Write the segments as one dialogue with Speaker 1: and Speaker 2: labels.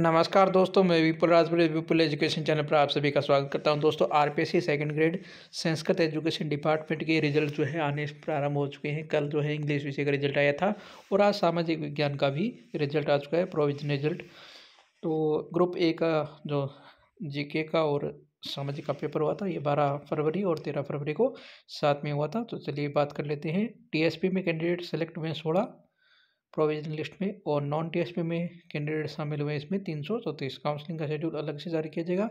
Speaker 1: नमस्कार दोस्तों मैं विपुल राजपुर विपुल एजुकेशन चैनल पर आप सभी का स्वागत करता हूं दोस्तों RPSC second grade Sanskrit education department के रिजल्ट जो है आने प्रारंभ हो चुके हैं कल जो है इंग्लिश विषय का रिजल्ट आया था और आज सामाजिक विज्ञान का भी रिजल्ट आ चुका है प्रोविजन रिजल्ट तो ग्रुप ए का जो जी का और सामाजिक का पेपर हुआ था ये बारह फरवरी और तेरह फरवरी को साथ में हुआ था तो चलिए बात कर लेते हैं टी में कैंडिडेट सेलेक्ट हुए सोलह प्रोविजन लिस्ट में और नॉन टीएसपी में कैंडिडेट शामिल हुए इसमें तीन सौ चौंतीस तो काउंसलिंग का शेड्यूल अलग से जारी किया जाएगा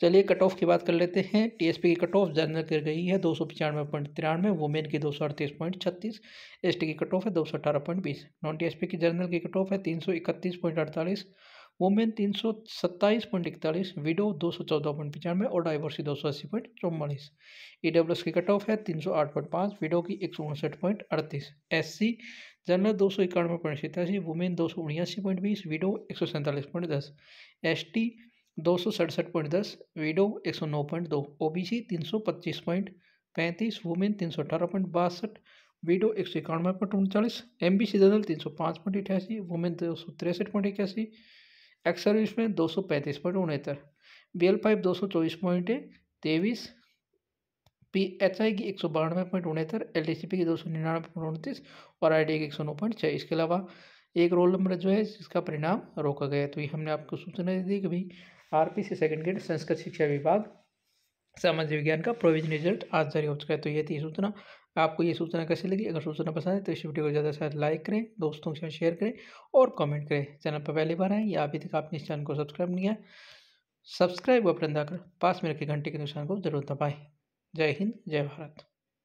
Speaker 1: चलिए कट ऑफ की बात कर लेते हैं टीएसपी की कट ऑफ जनरल कर गई है दो सौ पचानवे पॉइंट तिरानवे वुमेन की दो सौ अड़तीस पॉइंट छत्तीस एस की कट ऑफ है दो सौ अठारह पॉइंट बीस नॉन टी की जनरल की कट ऑफ है तीन सौ इकतीस पॉइंट अड़तालीस वोमेन तीन सौ सत्ताईस पॉइंट इकतालीस विडो दो सौ चौदह पॉइंट पचानवे और डाइवर्सी दो सौ अस्सी पॉइंट चौवालीस ई डब्ल्यू एस की कट ऑफ है तीन सौ आठ पॉइंट पाँच विडो की एक सौ उनसठ पॉइंट अड़तीस एस सी जनरल दो सौ इक्यानवे पॉइंट सतासी वुमेन दो सौ उन्यासी पॉइंट बीस विडो एक सौ सैंतालीस पॉइंट दस एस टी दो सौ सड़सठ पॉइंट दस विडो एक सौ नौ पॉइंट दो ओ बी सी तीन सौ पच्चीस पॉइंट पैंतीस वुमेन तीन सौ अठारह पॉइंट बासठ वीडो एक सौ इक्यानवे पॉइंट उनचालीस एम बी सी जनरल तीन सौ पाँच पॉइंट अठासी वुमेन दो सौ तिरसठ पॉइंट इक्यासी एक्स सर्विस में दो सौ पैंतीस पॉइंट उनहत्तर बी एल पाइप दो सौ चौबीस पॉइंट तेईस पी एच आई की एक सौ बानवे पॉइंट उनहत्तर एल डी सी पी की दो सौ निन्यानवे पॉइंट उनतीस और आई डी की एक सौ नौ पॉइंट छः इसके अलावा एक रोल नंबर जो है जिसका परिणाम रोका गया तो ये हमने आपको सूचना दी कि भाई R P C second grade Sanskrit शिक्षा विभाग सामाजिक विज्ञान का प्रोविजन रिजल्ट आज जारी हो चुका है तो ये थी सूचना आपको ये सूचना कैसी लगी अगर सूचना पसंद है तो इस वीडियो को ज़्यादा से ज़्यादा लाइक करें दोस्तों के साथ शेयर करें और कमेंट करें चैनल पर पहली बार आए या अभी तक आपने इस चैनल को सब्सक्राइब नहीं किया सब्सक्राइब बटन कर पास में रखे घंटे के निशान को जरूर दबाएँ जय हिंद जय भारत